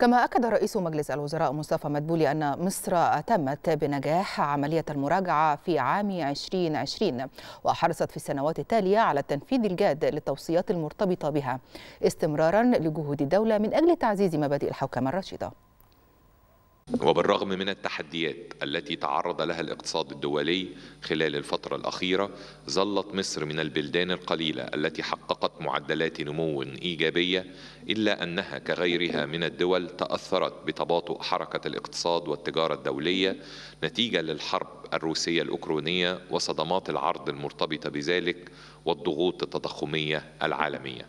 كما أكد رئيس مجلس الوزراء مصطفى مدبولي أن مصر أتمت بنجاح عملية المراجعة في عام 2020 وحرصت في السنوات التالية على التنفيذ الجاد للتوصيات المرتبطة بها استمرارا لجهود الدولة من أجل تعزيز مبادئ الحوكمة الرشيدة وبالرغم من التحديات التي تعرض لها الاقتصاد الدولي خلال الفترة الأخيرة ظلت مصر من البلدان القليلة التي حققت معدلات نمو إيجابية إلا أنها كغيرها من الدول تأثرت بتباطؤ حركة الاقتصاد والتجارة الدولية نتيجة للحرب الروسية الأوكرانية وصدمات العرض المرتبطة بذلك والضغوط التضخمية العالمية